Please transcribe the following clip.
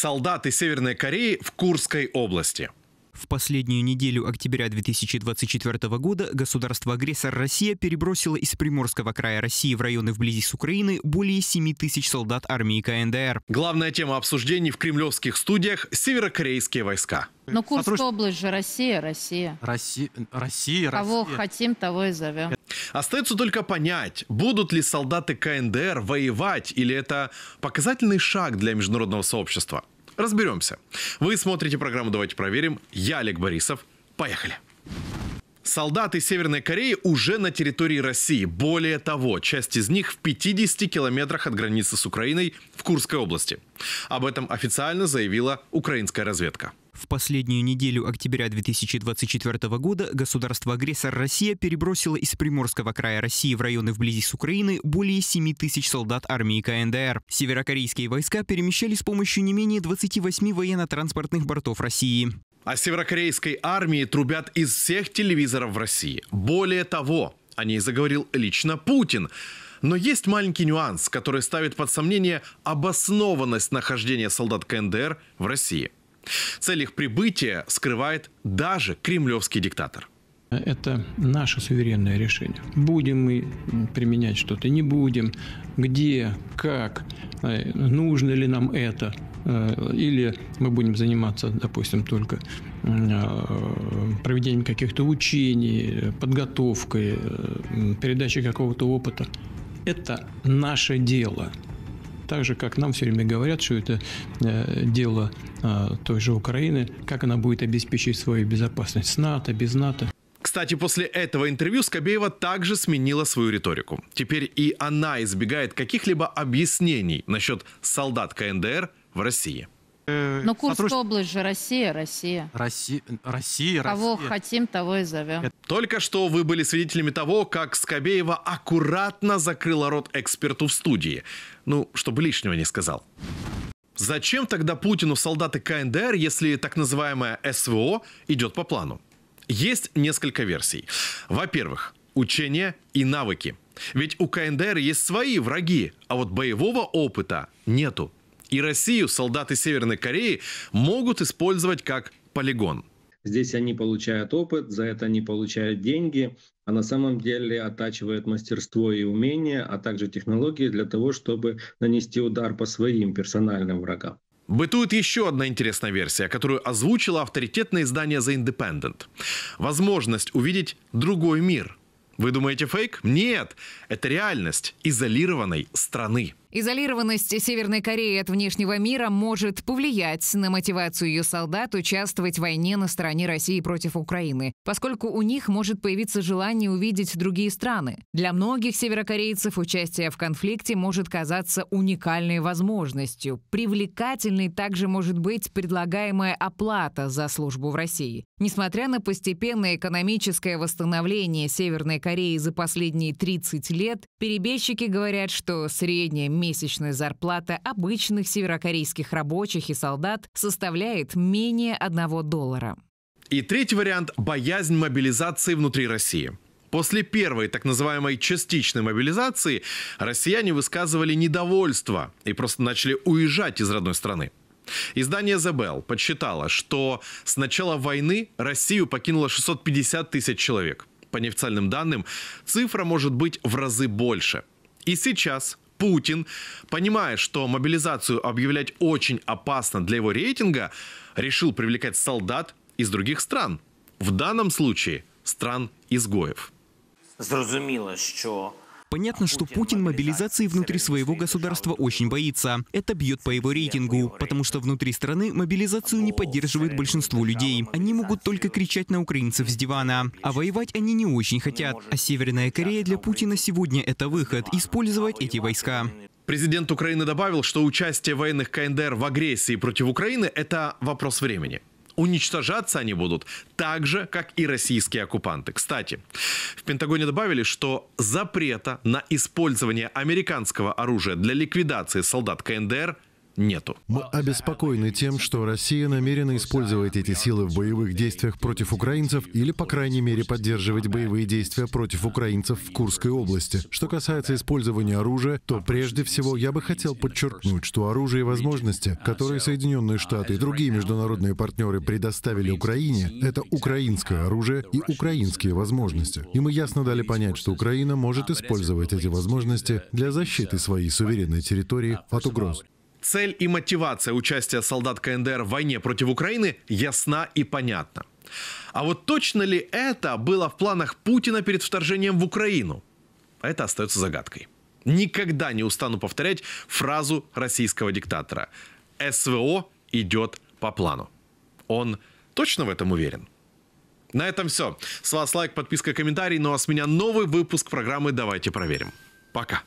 солдаты Северной Кореи в Курской области. В последнюю неделю октября 2024 года государство-агрессор Россия перебросило из Приморского края России в районы вблизи с Украины более 7 тысяч солдат армии КНДР. Главная тема обсуждений в кремлевских студиях – северокорейские войска. Но ну, Курская область же Россия, Россия. Россия, Россия. Кого Россия. хотим, того и зовем. Остается только понять, будут ли солдаты КНДР воевать или это показательный шаг для международного сообщества. Разберемся. Вы смотрите программу «Давайте проверим». Я Олег Борисов. Поехали. Солдаты Северной Кореи уже на территории России. Более того, часть из них в 50 километрах от границы с Украиной в Курской области. Об этом официально заявила украинская разведка. В последнюю неделю октября 2024 года государство-агрессор Россия перебросило из Приморского края России в районы вблизи с Украины более 7 тысяч солдат армии КНДР. Северокорейские войска перемещали с помощью не менее 28 военно-транспортных бортов России. О а северокорейской армии трубят из всех телевизоров в России. Более того, о ней заговорил лично Путин. Но есть маленький нюанс, который ставит под сомнение обоснованность нахождения солдат КНДР в России – Цель их прибытия скрывает даже кремлевский диктатор. Это наше суверенное решение. Будем мы применять что-то, не будем, где, как, э, нужно ли нам это, э, или мы будем заниматься, допустим, только э, проведением каких-то учений, подготовкой, передачей какого-то опыта. Это наше дело. Так же, как нам все время говорят, что это э, дело э, той же Украины, как она будет обеспечить свою безопасность с НАТО, без НАТО. Кстати, после этого интервью Скобеева также сменила свою риторику. Теперь и она избегает каких-либо объяснений насчет солдат КНДР в России. Э, Но Курская сотруд... область же Россия, Россия. Россия, Россия, Кого Россия. хотим, того и зовем. Только что вы были свидетелями того, как Скобеева аккуратно закрыла рот эксперту в студии. Ну, чтобы лишнего не сказал. Зачем тогда Путину солдаты КНДР, если так называемое СВО идет по плану? Есть несколько версий. Во-первых, учения и навыки. Ведь у КНДР есть свои враги, а вот боевого опыта нету и Россию солдаты Северной Кореи могут использовать как полигон. Здесь они получают опыт, за это они получают деньги, а на самом деле оттачивают мастерство и умения, а также технологии для того, чтобы нанести удар по своим персональным врагам. Бытует еще одна интересная версия, которую озвучило авторитетное издание The Independent. Возможность увидеть другой мир. Вы думаете фейк? Нет, это реальность изолированной страны. Изолированность Северной Кореи от внешнего мира может повлиять на мотивацию ее солдат участвовать в войне на стороне России против Украины, поскольку у них может появиться желание увидеть другие страны. Для многих северокорейцев участие в конфликте может казаться уникальной возможностью. Привлекательной также может быть предлагаемая оплата за службу в России. Несмотря на постепенное экономическое восстановление Северной Кореи за последние 30 лет, перебежчики говорят, что средняя месячная зарплата обычных северокорейских рабочих и солдат составляет менее 1 доллара. И третий вариант – боязнь мобилизации внутри России. После первой так называемой частичной мобилизации россияне высказывали недовольство и просто начали уезжать из родной страны. Издание The Bell подсчитало, что с начала войны Россию покинуло 650 тысяч человек. По неофициальным данным, цифра может быть в разы больше. И сейчас Путин, понимая, что мобилизацию объявлять очень опасно для его рейтинга, решил привлекать солдат из других стран. В данном случае стран изгоев. Зрозуміло, що Понятно, что Путин мобилизации внутри своего государства очень боится. Это бьет по его рейтингу, потому что внутри страны мобилизацию не поддерживает большинство людей. Они могут только кричать на украинцев с дивана. А воевать они не очень хотят. А Северная Корея для Путина сегодня это выход – использовать эти войска. Президент Украины добавил, что участие военных КНДР в агрессии против Украины – это вопрос времени уничтожаться они будут так же, как и российские оккупанты. Кстати, в Пентагоне добавили, что запрета на использование американского оружия для ликвидации солдат КНДР – нету. Мы обеспокоены тем, что Россия намерена использовать эти силы в боевых действиях против украинцев или, по крайней мере, поддерживать боевые действия против украинцев в Курской области. Что касается использования оружия, то прежде всего я бы хотел подчеркнуть, что оружие и возможности, которые Соединенные Штаты и другие международные партнеры предоставили Украине, это украинское оружие и украинские возможности. И мы ясно дали понять, что Украина может использовать эти возможности для защиты своей суверенной территории от угроз. Цель и мотивация участия солдат КНДР в войне против Украины ясна и понятна. А вот точно ли это было в планах Путина перед вторжением в Украину? Это остается загадкой. Никогда не устану повторять фразу российского диктатора. СВО идет по плану. Он точно в этом уверен? На этом все. С вас лайк, подписка, комментарий. Ну а с меня новый выпуск программы «Давайте проверим». Пока.